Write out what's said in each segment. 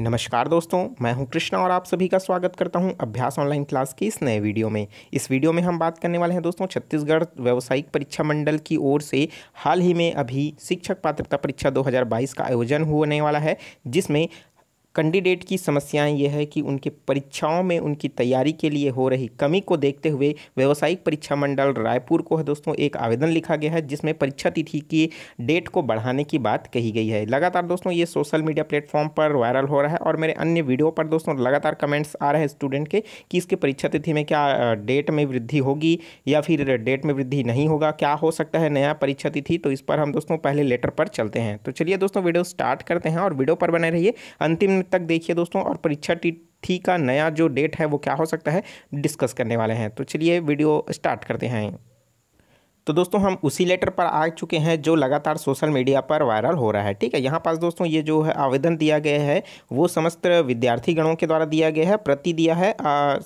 नमस्कार दोस्तों मैं हूं कृष्णा और आप सभी का स्वागत करता हूं अभ्यास ऑनलाइन क्लास के इस नए वीडियो में इस वीडियो में हम बात करने वाले हैं दोस्तों छत्तीसगढ़ व्यावसायिक परीक्षा मंडल की ओर से हाल ही में अभी शिक्षक पात्रता परीक्षा 2022 का आयोजन होने वाला है जिसमें कैंडिडेट की समस्याएं यह है कि उनके परीक्षाओं में उनकी तैयारी के लिए हो रही कमी को देखते हुए व्यावसायिक परीक्षा मंडल रायपुर को है दोस्तों एक आवेदन लिखा गया है जिसमें परीक्षा तिथि की डेट को बढ़ाने की बात कही गई है लगातार दोस्तों ये सोशल मीडिया प्लेटफॉर्म पर वायरल हो रहा है और मेरे अन्य वीडियो पर दोस्तों लगातार कमेंट्स आ रहे हैं स्टूडेंट के कि इसके परीक्षा तिथि में क्या डेट में वृद्धि होगी या फिर डेट में वृद्धि नहीं होगा क्या हो सकता है नया परीक्षा तिथि तो इस पर हम दोस्तों पहले लेटर पर चलते हैं तो चलिए दोस्तों वीडियो स्टार्ट करते हैं और वीडियो पर बने रहिए अंतिम तक देखिए दोस्तों और परीक्षा तिथि का नया जो डेट है वो क्या हो सकता है डिस्कस करने वाले हैं तो चलिए वीडियो स्टार्ट करते हैं तो दोस्तों हम उसी लेटर पर आ चुके हैं जो लगातार सोशल मीडिया पर वायरल हो रहा है ठीक है यहाँ पास दोस्तों ये जो है आवेदन दिया गया है वो समस्त विद्यार्थीगणों के द्वारा दिया गया है प्रति दिया है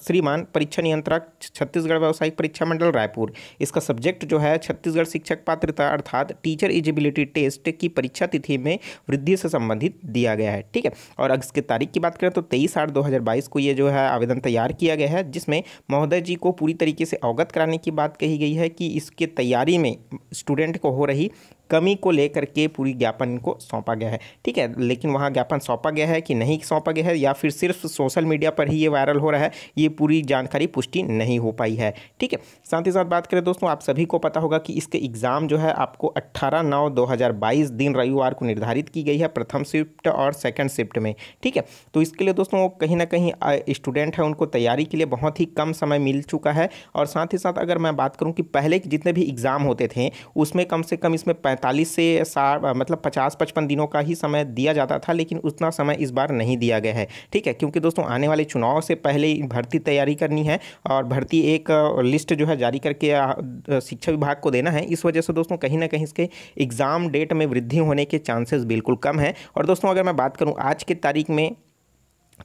श्रीमान परीक्षा नियंत्रक छत्तीसगढ़ व्यावसायिक परीक्षा मंडल रायपुर इसका सब्जेक्ट जो है छत्तीसगढ़ शिक्षक पात्रता अर्थात टीचर एलिजिबिलिटी टेस्ट की परीक्षा तिथि में वृद्धि से संबंधित दिया गया है ठीक है और इसकी तारीख की बात करें तो तेईस आठ दो को ये जो है आवेदन तैयार किया गया है जिसमें महोदय जी को पूरी तरीके से अवगत कराने की बात कही गई है कि इसके तैयार तैयारी में स्टूडेंट को हो रही कमी को लेकर के पूरी ज्ञापन को सौंपा गया है ठीक है लेकिन वहाँ ज्ञापन सौंपा गया है कि नहीं सौंपा गया है या फिर सिर्फ सोशल मीडिया पर ही ये वायरल हो रहा है ये पूरी जानकारी पुष्टि नहीं हो पाई है ठीक है साथ ही साथ बात करें दोस्तों आप सभी को पता होगा कि इसके एग्ज़ाम जो है आपको अट्ठारह नौ दो दिन रविवार को निर्धारित की गई है प्रथम शिफ्ट और सेकेंड शिफ्ट में ठीक है तो इसके लिए दोस्तों कहीं ना कहीं स्टूडेंट है उनको तैयारी के लिए बहुत ही कम समय मिल चुका है और साथ ही साथ अगर मैं बात करूँ कि पहले जितने भी एग्ज़ाम होते थे उसमें कम से कम इसमें पैंतालीस से साठ मतलब पचास पचपन दिनों का ही समय दिया जाता था लेकिन उतना समय इस बार नहीं दिया गया है ठीक है क्योंकि दोस्तों आने वाले चुनाव से पहले भर्ती तैयारी करनी है और भर्ती एक लिस्ट जो है जारी करके शिक्षा विभाग को देना है इस वजह से दोस्तों कहीं ना कहीं इसके एग्ज़ाम डेट में वृद्धि होने के चांसेस बिल्कुल कम है और दोस्तों अगर मैं बात करूँ आज की तारीख में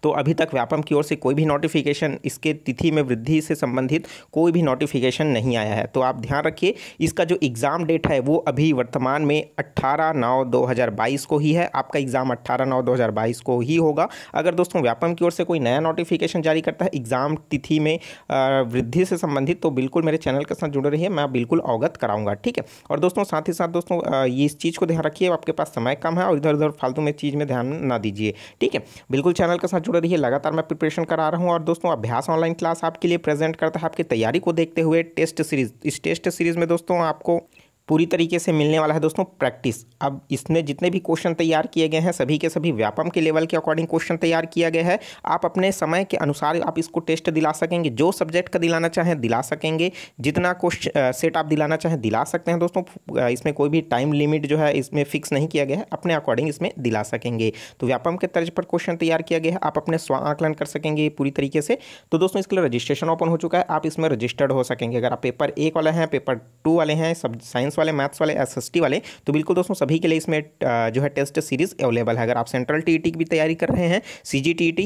तो अभी तक व्यापम की ओर से कोई भी नोटिफिकेशन इसके तिथि में वृद्धि से संबंधित कोई भी नोटिफिकेशन नहीं आया है तो आप ध्यान रखिए इसका जो एग्ज़ाम डेट है वो अभी वर्तमान में 18 नौ 2022 को ही है आपका एग्ज़ाम 18 नौ 2022 को ही होगा अगर दोस्तों व्यापम की ओर से कोई नया नोटिफिकेशन जारी करता है एग्ज़ाम तिथि में वृद्धि से संबंधित तो बिल्कुल मेरे चैनल के साथ जुड़े रहिए मैं बिल्कुल अवगत कराऊंगा ठीक है और दोस्तों साथ ही साथ दोस्तों ये इस चीज़ को ध्यान रखिए आपके पास समय कम है और इधर उधर फालतू में चीज़ में ध्यान ना दीजिए ठीक है बिल्कुल चैनल के साथ जुड़े रहिए लगातार मैं प्रिपरेशन करा रहा हूँ और दोस्तों अभ्यास ऑनलाइन क्लास आपके लिए प्रेजेंट करता है आपकी तैयारी को देखते हुए टेस्ट सीरीज इस टेस्ट सीरीज में दोस्तों आपको पूरी तरीके से मिलने वाला है दोस्तों प्रैक्टिस अब इसमें जितने भी क्वेश्चन तैयार किए गए हैं सभी के सभी व्यापम के लेवल के अकॉर्डिंग क्वेश्चन तैयार किया गया है आप अपने समय के अनुसार आप इसको टेस्ट दिला सकेंगे जो सब्जेक्ट का दिलाना चाहें दिला सकेंगे जितना क्वेश्चन सेट आप दिलाना चाहें दिला सकते हैं दोस्तों इसमें कोई भी टाइम लिमिट जो है इसमें फिक्स नहीं किया गया है अपने अकॉर्डिंग इसमें दिला सकेंगे तो व्यापम के तर्ज पर क्वेश्चन तैयार किया गया है आप अपने स्व आकलन कर सकेंगे पूरी तरीके से तो दोस्तों इसके लिए रजिस्ट्रेशन ओपन हो चुका है आप इसमें रजिस्टर्ड हो सकेंगे अगर आप पेपर एक वाले हैं पेपर टू वाले हैं सब साइंस साइंस वाले मैथ्स वाले एस वाले तो बिल्कुल दोस्तों सभी के लिए इसमें जो है टेस्ट सीरीज अवेलेबल है अगर आप सेंट्रल टी की भी तैयारी कर रहे हैं सी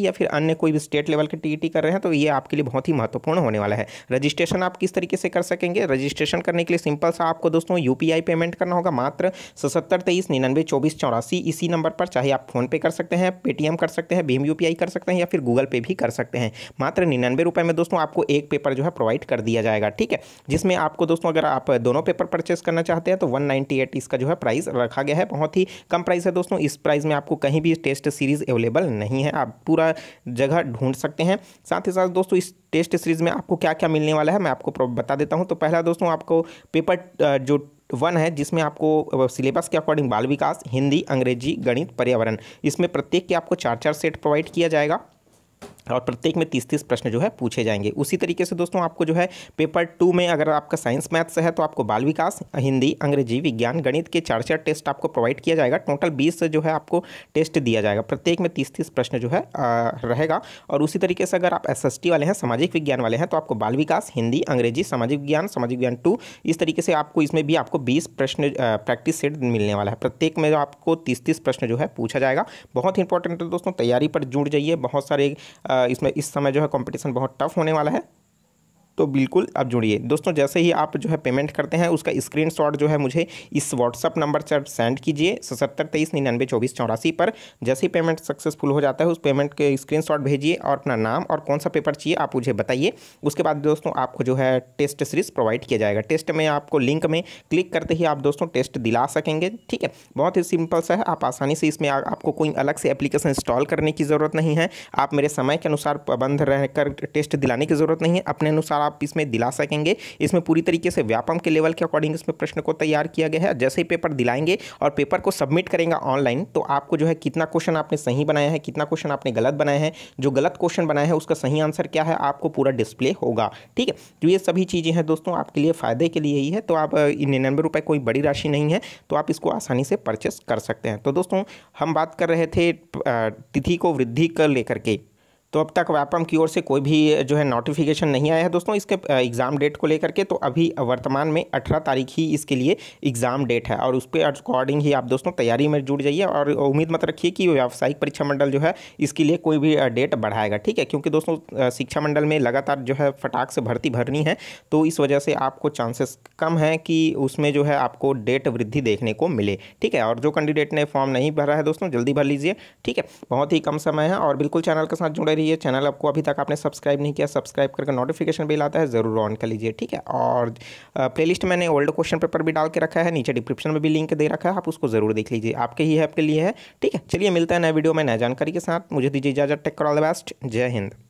या फिर अन्य कोई भी स्टेट लेवल के टी कर रहे हैं तो ये आपके लिए बहुत ही महत्वपूर्ण होने वाला है रजिस्ट्रेशन आप किस तरीके से कर सकेंगे रजिस्ट्रेशन करने के लिए सिंपल सा आपको दोस्तों यू पेमेंट करना होगा मात्र सतर तेईस निन्यानवे चौबीस चौरासी इसी नंबर पर चाहे आप फोन पे कर सकते हैं पेटीएम कर सकते हैं भीम यू कर सकते हैं या फिर गूगल पे भी कर सकते हैं मात्र निन्यानवे रुपये में दोस्तों आपको एक पेपर जो है प्रोवाइड कर दिया जाएगा ठीक है जिसमें आपको दोस्तों अगर आप दोनों पेपर परचेस करना करना चाहते हैं तो वन इसका जो है प्राइस रखा गया है बहुत ही कम प्राइस है दोस्तों इस प्राइस में आपको कहीं भी टेस्ट सीरीज़ अवेलेबल नहीं है आप पूरा जगह ढूंढ सकते हैं साथ ही साथ दोस्तों इस टेस्ट सीरीज़ में आपको क्या क्या मिलने वाला है मैं आपको बता देता हूँ तो पहला दोस्तों आपको पेपर जो वन है जिसमें आपको सिलेबस के अकॉर्डिंग बाल विकास हिंदी अंग्रेजी गणित पर्यावरण इसमें प्रत्येक के आपको चार चार सेट प्रोवाइड किया जाएगा और प्रत्येक में तीस तीस प्रश्न जो है पूछे जाएंगे उसी तरीके से दोस्तों आपको जो है पेपर टू में अगर आपका साइंस मैथ्स है तो आपको बाल विकास हिंदी अंग्रेजी विज्ञान गणित के चार चार टेस्ट आपको प्रोवाइड किया जाएगा टोटल बीस जो है आपको टेस्ट दिया जाएगा प्रत्येक में तीस तीस प्रश्न जो है रहेगा और उसी तरीके से अगर आप एस वाले हैं सामाजिक विज्ञान वाले हैं तो आपको बाल विकास हिंदी अंग्रेजी सामाजिक विज्ञान सामाजिक विज्ञान टू इस तरीके से आपको इसमें भी आपको बीस प्रश्न प्रैक्टिस सेट मिलने वाला है प्रत्येक में आपको तीस तीस प्रश्न जो है पूछा जाएगा बहुत इंपॉर्टेंट है दोस्तों तैयारी पर जुड़ जाइए बहुत सारे इसमें इस समय जो है कंपटीशन बहुत टफ होने वाला है तो बिल्कुल आप जुड़िए दोस्तों जैसे ही आप जो है पेमेंट करते हैं उसका स्क्रीन जो है मुझे इस व्हाट्सअप नंबर पर सेंड कीजिए सतर तेईस निन्यानवे चौबीस चौरासी पर जैसे ही पेमेंट सक्सेसफुल हो जाता है उस पेमेंट के स्क्रीन भेजिए और अपना नाम और कौन सा पेपर चाहिए आप मुझे बताइए उसके बाद दोस्तों आपको जो है टेस्ट सीरीज़ प्रोवाइड किया जाएगा टेस्ट में आपको लिंक में क्लिक करते ही आप दोस्तों टेस्ट दिला सकेंगे ठीक है बहुत ही सिंपल सा है आप आसानी से इसमें आ, आपको कोई अलग से एप्लीकेशन इंस्टॉल करने की ज़रूरत नहीं है आप मेरे समय के अनुसार पाबंद रहकर टेस्ट दिलाने की ज़रूरत नहीं है अपने अनुसार आप इसमें दिला सकेंगे इसमें पूरी तरीके से व्यापम के लेवल के अकॉर्डिंग इसमें प्रश्न को तैयार किया गया है जैसे ही पेपर दिलाएंगे और पेपर को सबमिट करेंगे ऑनलाइन तो आपको जो है कितना क्वेश्चन आपने सही बनाया है कितना क्वेश्चन आपने गलत बनाया है जो गलत क्वेश्चन बनाया है उसका सही आंसर क्या है आपको पूरा डिस्प्ले होगा ठीक है तो ये सभी चीज़ें हैं दोस्तों आपके लिए फ़ायदे के लिए ही है तो आप निन्यानवे रुपये कोई बड़ी राशि नहीं है तो आप इसको आसानी से परचेस कर सकते हैं तो दोस्तों हम बात कर रहे थे तिथि को वृद्धि कर लेकर के तो अब तक व्यापम की ओर से कोई भी जो है नोटिफिकेशन नहीं आया है दोस्तों इसके एग्ज़ाम डेट को लेकर के तो अभी वर्तमान में अठारह तारीख ही इसके लिए एग्ज़ाम डेट है और उस पर अकॉर्डिंग ही आप दोस्तों तैयारी में जुड़ जाइए और उम्मीद मत रखिए कि व्यावसायिक परीक्षा मंडल जो है इसके लिए कोई भी डेट बढ़ाएगा ठीक है क्योंकि दोस्तों शिक्षा मंडल में लगातार जो है फटाक से भर्ती भरनी है तो इस वजह से आपको चांसेस कम है कि उसमें जो है आपको डेट वृद्धि देखने को मिले ठीक है और जो कैंडिडेट ने फॉर्म नहीं भरा है दोस्तों जल्दी भर लीजिए ठीक है बहुत ही कम समय है और बिल्कुल चैनल के साथ जुड़े रहिए चैनल आपको अभी तक आपने सब्सक्राइब नहीं किया सब्सक्राइब करके नोटिफिकेशन बिल आता है ज़रूर ऑन कर लीजिए ठीक है और प्लेलिस्ट मैंने ओल्ड क्वेश्चन पेपर भी डाल के रखा है नीचे डिस्क्रिप्शन में भी लिंक दे रखा है आप उसको ज़रूर देख लीजिए आपके ही है के लिए है ठीक है चलिए मिलता है नए वीडियो में नए जानकारी के साथ मुझे दीजिए इजाजत टेक कर ऑल द बेस्ट जय हिंद